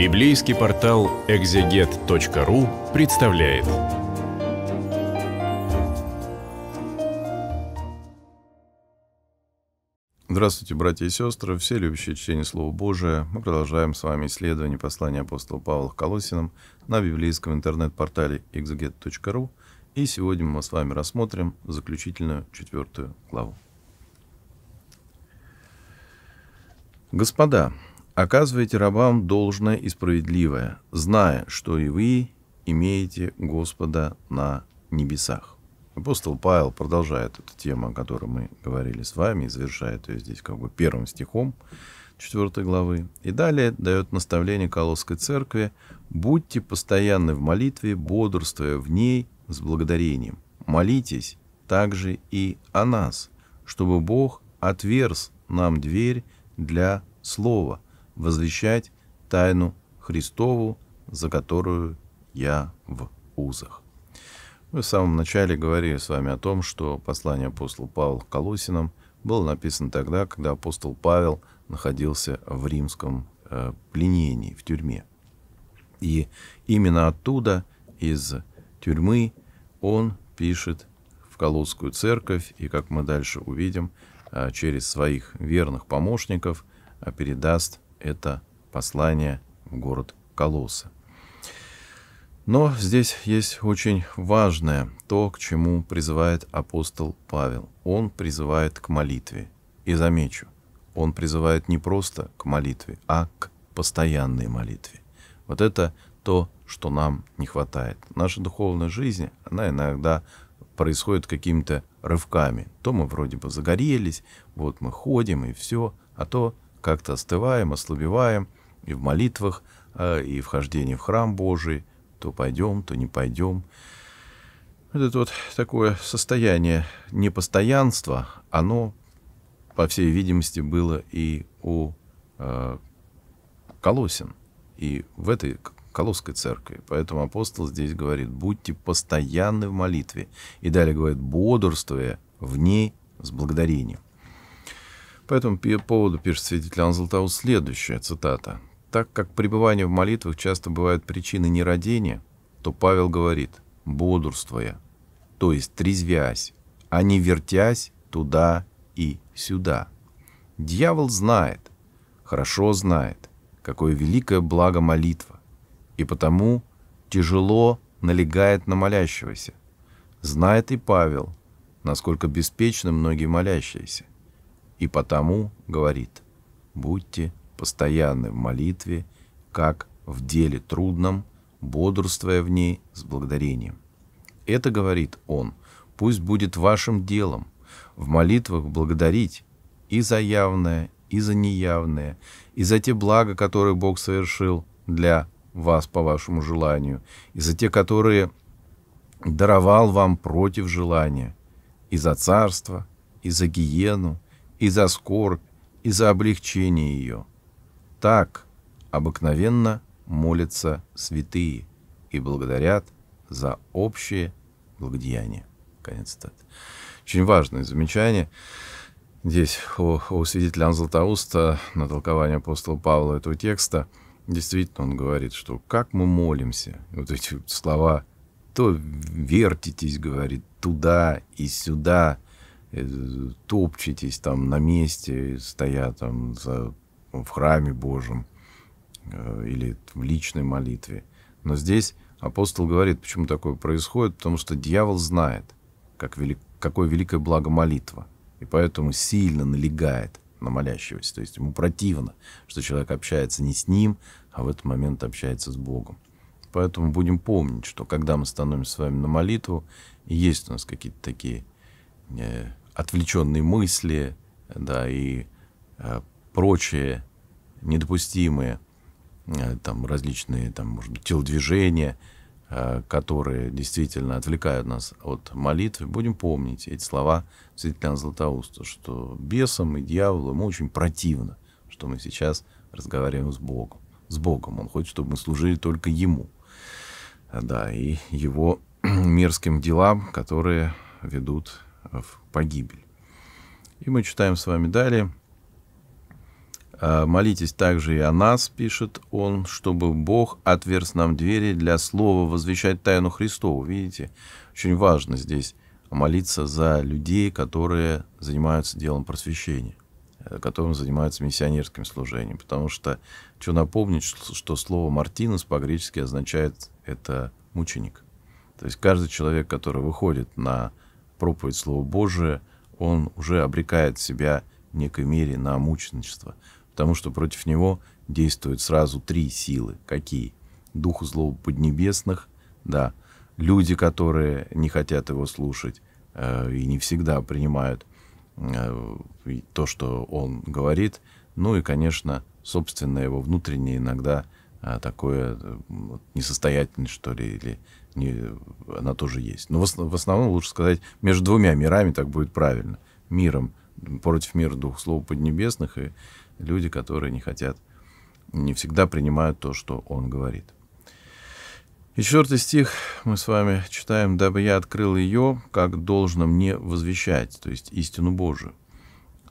Библейский портал экзегет.ру представляет. Здравствуйте, братья и сестры, все любящие чтение Слова Божия. Мы продолжаем с вами исследование послания апостола Павла к Колосинам на библейском интернет-портале exeget.ru. И сегодня мы с вами рассмотрим заключительную четвертую главу. Господа, Оказывайте рабам должное и справедливое, зная, что и вы имеете Господа на небесах. Апостол Павел продолжает эту тему, о которой мы говорили с вами, и завершает ее здесь как бы первым стихом 4 главы. И далее дает наставление Колосской церкви «Будьте постоянны в молитве, бодрствуя в ней с благодарением. Молитесь также и о нас, чтобы Бог отверз нам дверь для слова, возвещать тайну Христову, за которую я в узах. Мы ну в самом начале говорили с вами о том, что послание апостола Павла к Колосинам было написано тогда, когда апостол Павел находился в римском э, пленении, в тюрьме. И именно оттуда, из тюрьмы, он пишет в Колосскую церковь, и, как мы дальше увидим, э, через своих верных помощников э, передаст это послание в город Колосса. Но здесь есть очень важное, то, к чему призывает апостол Павел. Он призывает к молитве. И замечу, он призывает не просто к молитве, а к постоянной молитве. Вот это то, что нам не хватает. Наша духовная жизнь, она иногда происходит какими-то рывками. То мы вроде бы загорелись, вот мы ходим и все, а то как-то остываем, ослабеваем и в молитвах, а, и в хождении в храм Божий, то пойдем, то не пойдем. Вот это вот такое состояние непостоянства, оно, по всей видимости, было и у э, Колосин, и в этой Колосской церкви. Поэтому апостол здесь говорит, будьте постоянны в молитве. И далее говорит, бодрствуя в ней с благодарением. Поэтому по поводу пишет свидетель Анзалтаус следующая цитата. «Так как пребывание в молитвах часто бывает причиной нерадения, то Павел говорит, бодрствуя, то есть трезвясь, а не вертясь туда и сюда. Дьявол знает, хорошо знает, какое великое благо молитва, и потому тяжело налегает на молящегося. Знает и Павел, насколько беспечны многие молящиеся и потому говорит, будьте постоянны в молитве, как в деле трудном, бодрствуя в ней с благодарением. Это, говорит он, пусть будет вашим делом, в молитвах благодарить и за явное, и за неявное, и за те блага, которые Бог совершил для вас по вашему желанию, и за те, которые даровал вам против желания, и за царство, и за гиену, и за скорбь, и за облегчение ее. Так обыкновенно молятся святые и благодарят за общее благодеяние. Конец цитаты. Очень важное замечание. Здесь у, у свидетеля Анзлатоуста на толкование апостола Павла этого текста действительно он говорит, что как мы молимся. Вот эти слова то вертитесь, говорит, туда и сюда – топчетесь там на месте, стоя там за, в храме Божьем э, или в личной молитве. Но здесь апостол говорит, почему такое происходит, потому что дьявол знает, как велик, какое великое благо молитва, и поэтому сильно налегает на молящегося. То есть ему противно, что человек общается не с ним, а в этот момент общается с Богом. Поэтому будем помнить, что когда мы становимся с вами на молитву, и есть у нас какие-то такие э, отвлеченные мысли, да, и э, прочие недопустимые э, там различные, там, может быть, телодвижения, э, которые действительно отвлекают нас от молитвы, будем помнить эти слова святителя Златоуста, что бесам и дьяволу ему очень противно, что мы сейчас разговариваем с Богом. С Богом. Он хочет, чтобы мы служили только Ему. Да, и Его мирским делам, которые ведут в погибель. И мы читаем с вами далее. «А, «Молитесь также и о нас, — пишет он, — чтобы Бог отверз нам двери для слова возвещать тайну Христову». Видите, очень важно здесь молиться за людей, которые занимаются делом просвещения, э, которым занимаются миссионерским служением. Потому что, что напомнить, что слово «мартинус» по-гречески означает «это мученик». То есть каждый человек, который выходит на проповедь Слова Божия, он уже обрекает себя в некой мере на мученичество, потому что против него действуют сразу три силы. Какие? Дух злого поднебесных, да, люди, которые не хотят его слушать э, и не всегда принимают э, то, что он говорит, ну и, конечно, собственно, его внутреннее иногда э, такое э, несостоятельность, что ли, или не, она тоже есть. Но в, в основном лучше сказать между двумя мирами, так будет правильно. Миром против мира двух слов поднебесных и люди, которые не хотят, не всегда принимают то, что он говорит. И четвертый стих мы с вами читаем, «Дабы я открыл ее, как должно мне возвещать», то есть истину Божию.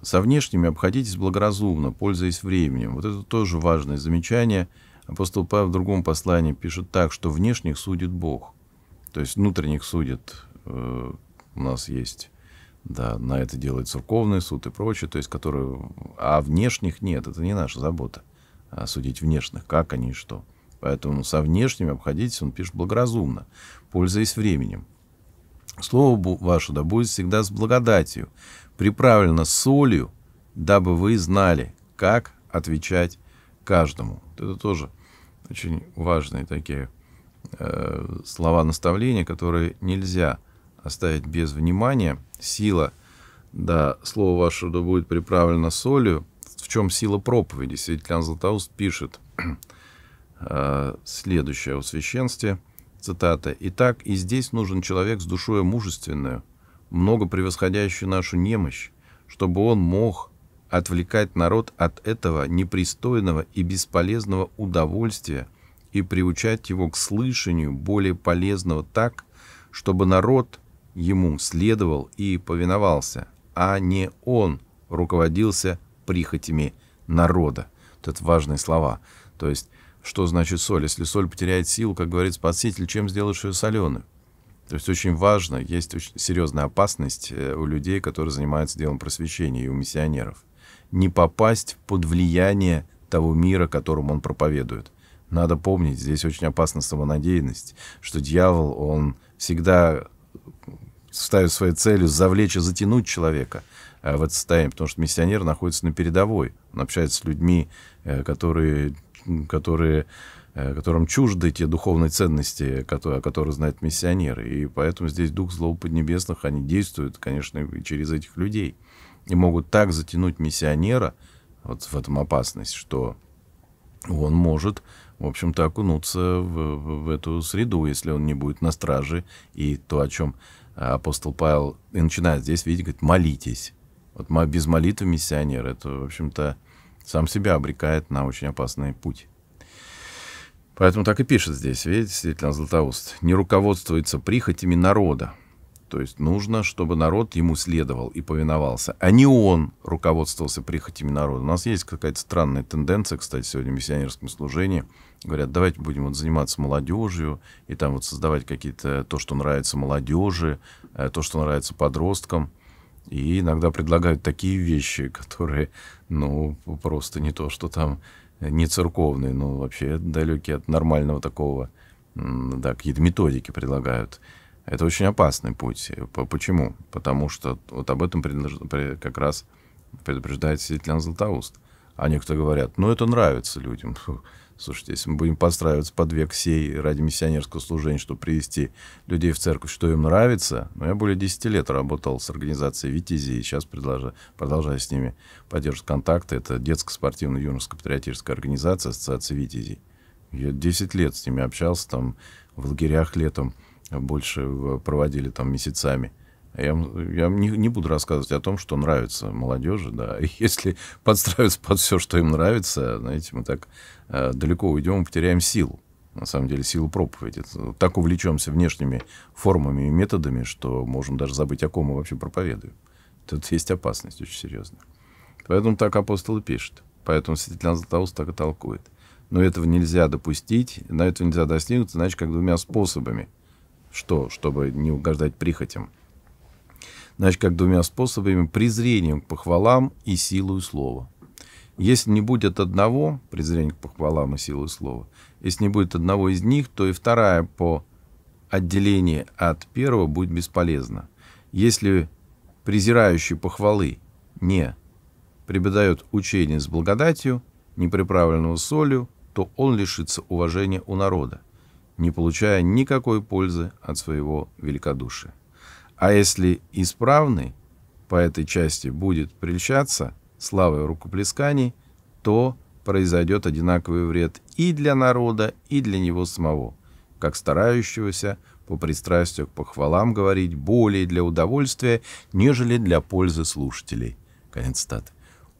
Со внешними обходитесь благоразумно, пользуясь временем. Вот это тоже важное замечание – Апостол Павел в другом послании пишет так, что внешних судит Бог. То есть внутренних судит э, у нас есть. Да, на это делает церковный суд и прочее, то есть которые... А внешних нет, это не наша забота. А судить внешних, как они и что. Поэтому со внешними обходитесь, он пишет, благоразумно, пользуясь временем. Слово ваше да будет всегда с благодатью, приправлено солью, дабы вы знали, как отвечать каждому. Это тоже очень важные такие э, слова наставления, которые нельзя оставить без внимания. Сила, да, слово ваше да будет приправлено солью. В чем сила проповеди? Святитель Златоуст пишет э, следующее о священстве, цитата. «Итак, и здесь нужен человек с душою мужественную, много превосходящую нашу немощь, чтобы он мог отвлекать народ от этого непристойного и бесполезного удовольствия и приучать его к слышанию более полезного так, чтобы народ ему следовал и повиновался, а не он руководился прихотями народа. Вот это важные слова. То есть, что значит соль? Если соль потеряет силу, как говорит Спаситель, чем сделаешь ее соленую? То есть очень важно, есть очень серьезная опасность э, у людей, которые занимаются делом просвещения и у миссионеров не попасть под влияние того мира, которому он проповедует. Надо помнить, здесь очень опасна самонадеянность, что дьявол, он всегда ставит своей целью завлечь и затянуть человека а в это состояние, потому что миссионер находится на передовой, он общается с людьми, э, которые, которые э, которым чужды те духовные ценности, которые, о которых знает миссионер, И поэтому здесь Дух Злоуподнебесных, они действуют, конечно, через этих людей и могут так затянуть миссионера вот в этом опасность, что он может, в общем-то, окунуться в, в эту среду, если он не будет на страже. И то, о чем э, апостол Павел и начинает здесь, видите, говорит, молитесь. Вот без молитвы миссионер, это, в общем-то, сам себя обрекает на очень опасный путь. Поэтому так и пишет здесь, видите, действительно, Златоуст. «Не руководствуется прихотями народа, то есть нужно, чтобы народ ему следовал и повиновался, а не он руководствовался прихотями народа. У нас есть какая-то странная тенденция, кстати, сегодня в миссионерском служении. Говорят, давайте будем вот заниматься молодежью и там вот создавать какие-то э, то, что нравится молодежи, э, то, что нравится подросткам. И иногда предлагают такие вещи, которые, ну, просто не то, что там э, не церковные, но вообще далекие от нормального такого, да, какие-то методики предлагают. Это очень опасный путь. Почему? Потому что вот об этом как раз предупреждает Светлана Златоуст. А некоторые говорят, ну это нравится людям. Слушайте, если мы будем подстраиваться под век сей ради миссионерского служения, чтобы привести людей в церковь, что им нравится, ну, я более 10 лет работал с организацией «Витязи», и сейчас продолжаю, продолжаю с ними поддерживать контакты. Это детско-спортивно-юношеско-патриотическая организация Ассоциации «Витязей». Я 10 лет с ними общался, там, в лагерях летом больше проводили там месяцами. А я, я не, не буду рассказывать о том, что нравится молодежи, да. Если подстраиваться под все, что им нравится, знаете, мы так э, далеко уйдем потеряем силу. На самом деле силу проповеди. Так увлечемся внешними формами и методами, что можем даже забыть, о ком мы вообще проповедуем. Тут есть опасность очень серьезная. Поэтому так апостолы пишут. Поэтому святитель Златоуст так и толкует. Но этого нельзя допустить, на это нельзя достигнуть, значит, как двумя способами – что? Чтобы не угождать прихотям. Значит, как двумя способами, презрением к похвалам и силой слова. Если не будет одного, презрение к похвалам и силы слова, если не будет одного из них, то и вторая по отделению от первого будет бесполезна. Если презирающий похвалы не преподает учение с благодатью, не приправленного солью, то он лишится уважения у народа не получая никакой пользы от своего великодушия. А если исправный по этой части будет прельщаться славой рукоплесканий, то произойдет одинаковый вред и для народа, и для него самого, как старающегося по пристрастию к похвалам говорить более для удовольствия, нежели для пользы слушателей. Конец цитаты.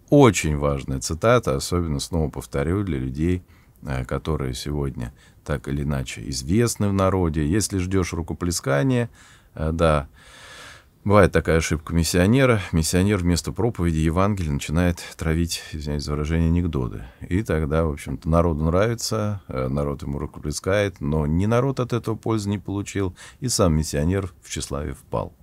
Очень важная цитата, особенно, снова повторю, для людей, э, которые сегодня так или иначе известны в народе. Если ждешь рукоплескания, э, да, бывает такая ошибка миссионера. Миссионер вместо проповеди Евангелия начинает травить, извиняюсь за выражение, анекдоты. И тогда, в общем-то, народу нравится, э, народ ему рукоплескает, но ни народ от этого пользы не получил, и сам миссионер в тщеславие впал.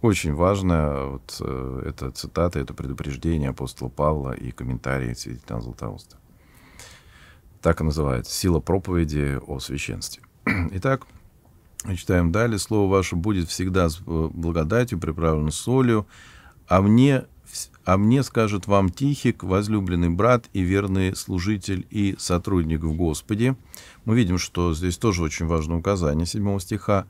Очень важно, вот э, эта цитата, это предупреждение апостола Павла и комментарии святителя Златоуста. Так и называется. Сила проповеди о священстве. Итак, мы читаем далее. Слово ваше будет всегда с э, благодатью, приправлено солью, а мне, а мне скажет вам Тихик, возлюбленный брат и верный служитель и сотрудник в Господе. Мы видим, что здесь тоже очень важное указание 7 стиха.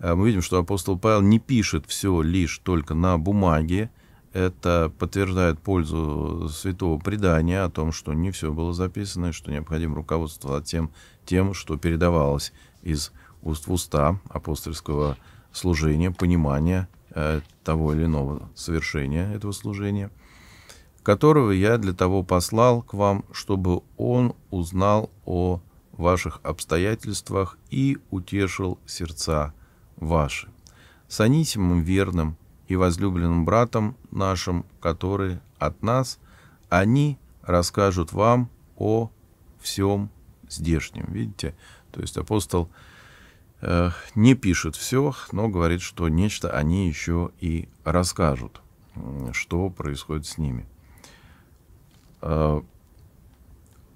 Э, мы видим, что апостол Павел не пишет все лишь только на бумаге, это подтверждает пользу святого предания о том, что не все было записано, и что необходимо руководство тем, тем, что передавалось из уст в уста апостольского служения, понимания э, того или иного совершения этого служения, которого я для того послал к вам, чтобы он узнал о ваших обстоятельствах и утешил сердца ваши. С Анисимом верным – и возлюбленным братом нашим, которые от нас, они расскажут вам о всем здешнем. Видите? То есть апостол э, не пишет все, но говорит, что нечто они еще и расскажут, что происходит с ними. Э,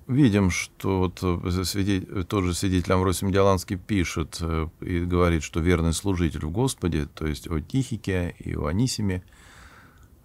видим, что вот э, свидетель, тот же свидетель Амросим Диаланский пишет э, и говорит, что верный служитель в Господе, то есть о Тихике и о Анисиме,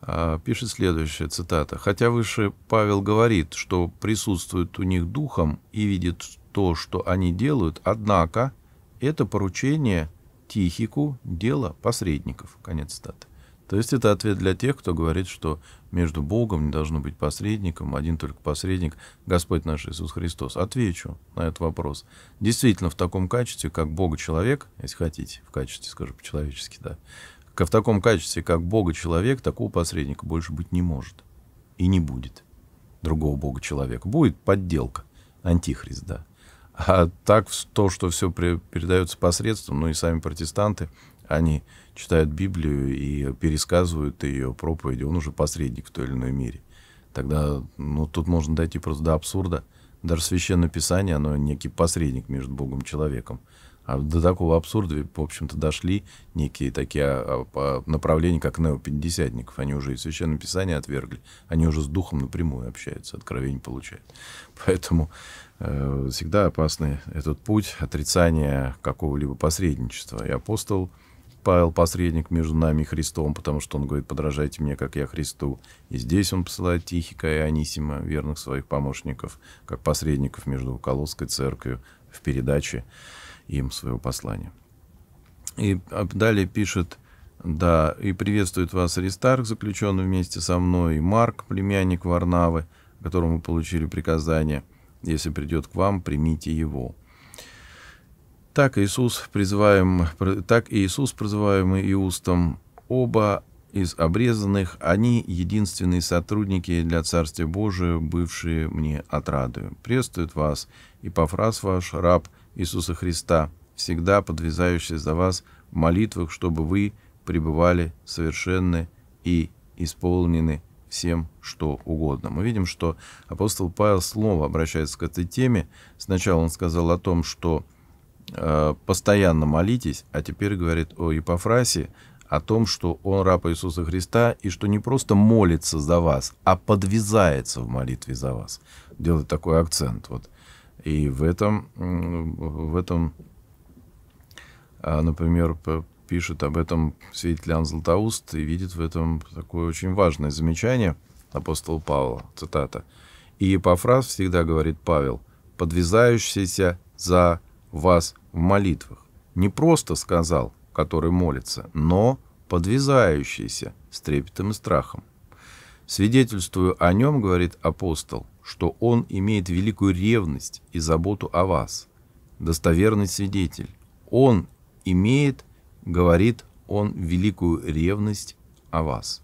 а, пишет следующая цитата. «Хотя выше Павел говорит, что присутствует у них духом и видит то, что они делают, однако это поручение Тихику – дело посредников». Конец цитаты. То есть это ответ для тех, кто говорит, что между Богом не должно быть посредником, один только посредник, Господь наш Иисус Христос. Отвечу на этот вопрос. Действительно, в таком качестве, как Бога-человек, если хотите, в качестве, скажу по-человечески, да, в таком качестве, как Бога-человек, такого посредника больше быть не может. И не будет другого Бога-человека. Будет подделка, антихрист, да. А так то, что все передается посредством, ну и сами протестанты они читают Библию и пересказывают ее проповеди, он уже посредник в той или иной мере. Тогда, ну, тут можно дойти просто до абсурда. Даже Священное Писание, оно некий посредник между Богом и человеком. А до такого абсурда, в общем-то, дошли некие такие а, а, направления, как неопятидесятников. Они уже и Священное Писание отвергли. Они уже с Духом напрямую общаются, откровение получают. Поэтому э, всегда опасный этот путь отрицания какого-либо посредничества. И апостол Павел посредник между нами и Христом, потому что он говорит, подражайте мне, как я Христу. И здесь он посылает Тихика и Анисима, верных своих помощников, как посредников между Колосской церковью в передаче им своего послания. И далее пишет, да, и приветствует вас Аристарх, заключенный вместе со мной, и Марк, племянник Варнавы, которому мы получили приказание, если придет к вам, примите его. Так Иисус, призываем, так Иисус, призываемый Иустом, оба из обрезанных, они единственные сотрудники для Царствия Божия, бывшие мне отрадою. Приветствует вас, и пафраз ваш, раб Иисуса Христа, всегда подвязающий за вас в молитвах, чтобы вы пребывали совершенны и исполнены всем, что угодно. Мы видим, что апостол Павел снова обращается к этой теме. Сначала он сказал о том, что Э, постоянно молитесь, а теперь говорит о Епофрасе, о том, что он раб Иисуса Христа, и что не просто молится за вас, а подвязается в молитве за вас. Делает такой акцент. Вот. И в этом, в этом, а, например, пишет об этом святитель Иоанн Златоуст и видит в этом такое очень важное замечание апостола Павла, цитата. «И Епофраз всегда, — говорит Павел, — подвязающийся за вас в молитвах. Не просто сказал, который молится, но подвязающийся с трепетом и страхом. Свидетельствую о нем, говорит апостол, что он имеет великую ревность и заботу о вас. Достоверный свидетель. Он имеет, говорит он, великую ревность о вас.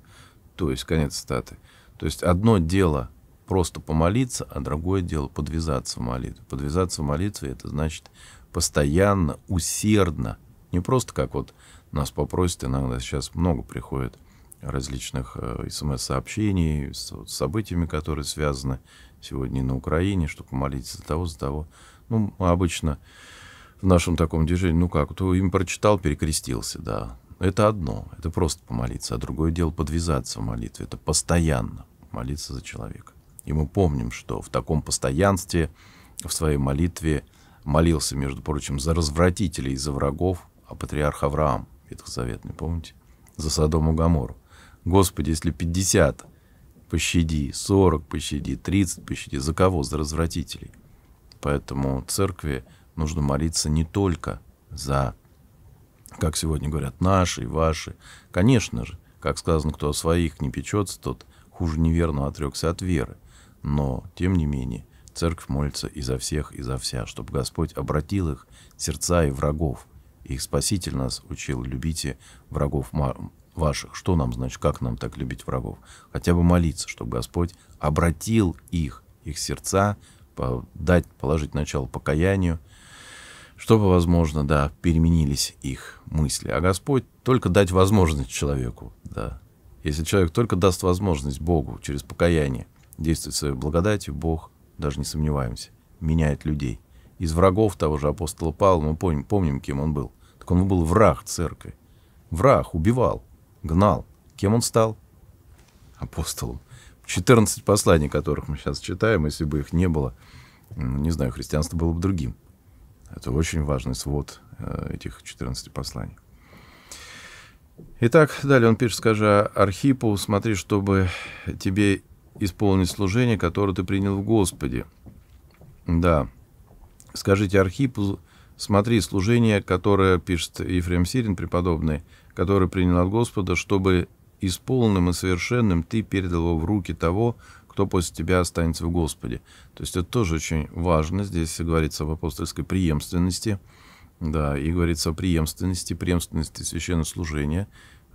То есть, конец цитаты. То есть одно дело просто помолиться, а другое дело подвязаться в молитве. Подвязаться в молитве – это значит постоянно, усердно, не просто как вот нас попросят, иногда сейчас много приходит различных э, смс-сообщений с событиями, которые связаны сегодня на Украине, что помолитесь за того, за того. Ну, обычно в нашем таком движении, ну как, то им прочитал, перекрестился, да. Это одно, это просто помолиться, а другое дело подвязаться в молитве, это постоянно молиться за человека. И мы помним, что в таком постоянстве, в своей молитве – молился, между прочим, за развратителей и за врагов, а патриарх Авраам, ветхозаветный, помните, за Содом и Гамору. Господи, если 50 пощади, 40 пощади, 30 пощади, за кого? За развратителей. Поэтому церкви нужно молиться не только за, как сегодня говорят, наши и ваши. Конечно же, как сказано, кто о своих не печется, тот хуже неверно отрекся от веры. Но, тем не менее, Церковь молится и за всех, и за вся, чтобы Господь обратил их сердца и врагов. их Спаситель нас учил, любите врагов ваших. Что нам значит, как нам так любить врагов? Хотя бы молиться, чтобы Господь обратил их, их сердца, дать, положить начало покаянию, чтобы, возможно, да, переменились их мысли. А Господь только дать возможность человеку, да. Если человек только даст возможность Богу через покаяние действовать своей благодатью, Бог – даже не сомневаемся, меняет людей. Из врагов того же апостола Павла мы помним, помним кем он был. Так он был враг церкви. Враг, убивал, гнал. Кем он стал? Апостолом. 14 посланий, которых мы сейчас читаем, если бы их не было, не знаю, христианство было бы другим. Это очень важный свод э, этих 14 посланий. Итак, далее он пишет, скажи Архипу, смотри, чтобы тебе исполнить служение, которое ты принял в Господе. Да. Скажите Архипу, смотри, служение, которое пишет Ефрем Сирин, преподобный, которое принял от Господа, чтобы исполненным и совершенным ты передал его в руки того, кто после тебя останется в Господе. То есть это тоже очень важно. Здесь говорится об апостольской преемственности. Да, и говорится о преемственности, преемственности священнослужения. служения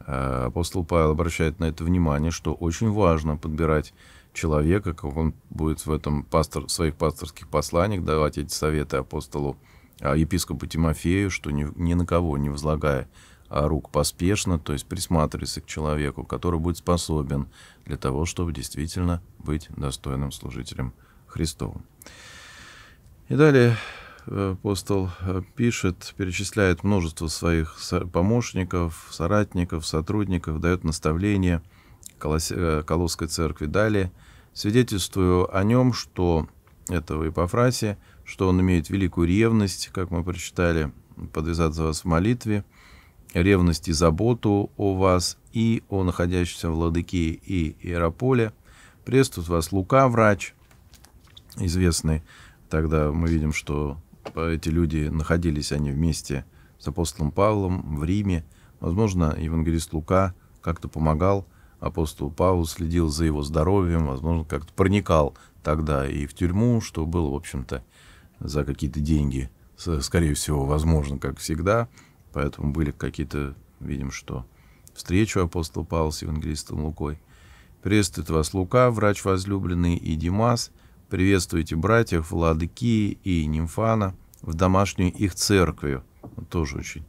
Э, апостол Павел обращает на это внимание, что очень важно подбирать человека, как он будет в этом пастор, в своих пасторских посланиях давать эти советы апостолу, а, епископу Тимофею, что ни, ни на кого не возлагая а, рук поспешно, то есть присматриваться к человеку, который будет способен для того, чтобы действительно быть достойным служителем Христовым. И далее апостол э, пишет, перечисляет множество своих помощников, соратников, сотрудников, дает наставления э, Колосской церкви далее. Свидетельствую о нем, что этого Ипофрасия, что он имеет великую ревность, как мы прочитали, подвязать за вас в молитве, ревность и заботу о вас и о находящемся в Ладыке и Иерополе. Престут вас Лука, врач, известный. Тогда мы видим, что Э, эти люди находились они вместе с апостолом Павлом в Риме. Возможно, евангелист Лука как-то помогал, апостолу Павлу следил за его здоровьем, возможно, как-то проникал тогда и в тюрьму, что было, в общем-то, за какие-то деньги, скорее всего, возможно, как всегда. Поэтому были какие-то, видим, что встречу апостола Павла с евангелистом Лукой. Приветствует вас Лука, врач возлюбленный, и Димас — Приветствуйте братьев Владыки и Нимфана в домашнюю их церковью Тоже очень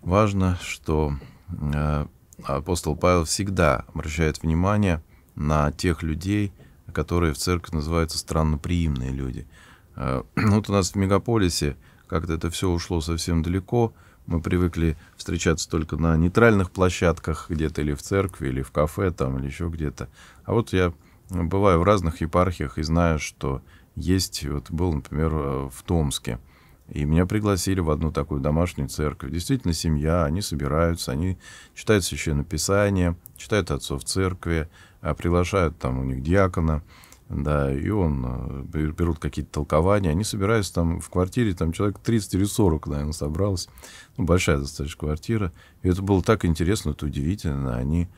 важно, что э, апостол Павел всегда обращает внимание на тех людей, которые в церкви называются странноприимные люди. Э, вот у нас в мегаполисе как-то это все ушло совсем далеко. Мы привыкли встречаться только на нейтральных площадках где-то или в церкви, или в кафе там, или еще где-то. А вот я ну, бываю в разных епархиях и знаю, что есть, вот был, например, э, в Томске, и меня пригласили в одну такую домашнюю церковь. Действительно, семья, они собираются, они читают Священное Писание, читают отцов церкви, а приглашают там у них диакона, да, и он, э, берут какие-то толкования, они собираются там в квартире, там человек 30 или 40, наверное, собралось, ну, большая достаточно квартира, и это было так интересно, это удивительно, они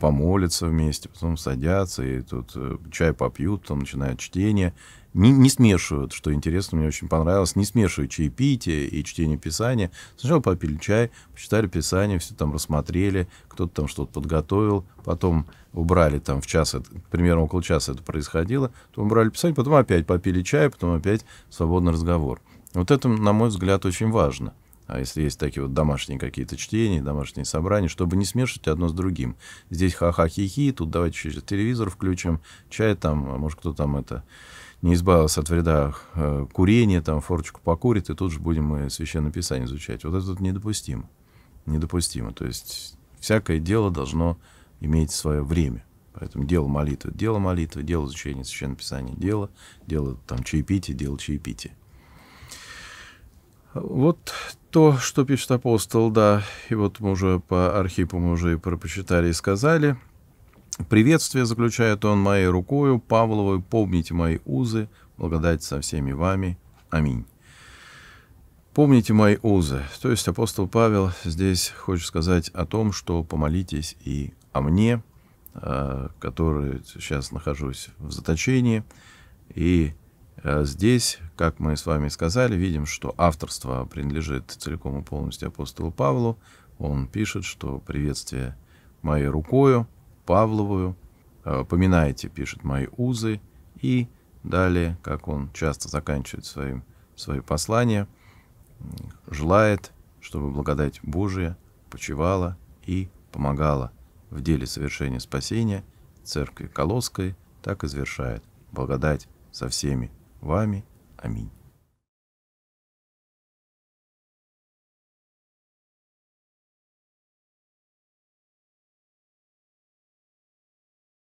помолятся вместе, потом садятся и тут э, чай попьют, потом начинают чтение. Не, не смешивают, что интересно, мне очень понравилось, не смешивают чаепитие и чтение Писания. Сначала попили чай, почитали Писание, все там рассмотрели, кто-то там что-то подготовил, потом убрали там в час, примерно около часа это происходило, потом убрали Писание, потом опять попили чай, потом опять свободный разговор. Вот это, на мой взгляд, очень важно — а если есть такие вот домашние какие-то чтения, домашние собрания, чтобы не смешивать одно с другим. Здесь ха-ха-хи-хи, тут давайте еще телевизор включим, чай там, а может, кто там это не избавился от вреда э, курения, там форочку покурит, и тут же будем мы Священное Писание изучать. Вот это вот недопустимо. Недопустимо. То есть всякое дело должно иметь свое время. Поэтому дело молитвы, дело молитвы, дело изучения Священного Писания, дело, дело там чаепития, дело чаепития. Вот то, что пишет апостол, да, и вот мы уже по Архипу мы уже и прочитали и сказали. «Приветствие заключает он моей рукою, Павловой, помните мои узы, благодать со всеми вами. Аминь». «Помните мои узы». То есть апостол Павел здесь хочет сказать о том, что помолитесь и о мне, а, который сейчас нахожусь в заточении, и а, здесь как мы с вами сказали, видим, что авторство принадлежит целиком и полностью апостолу Павлу. Он пишет, что приветствие моей рукою, Павловую, э, поминайте, пишет, мои узы, и далее, как он часто заканчивает своим, свои послания, желает, чтобы благодать Божия почивала и помогала в деле совершения спасения Церкви Колосской, так и завершает благодать со всеми вами a mim.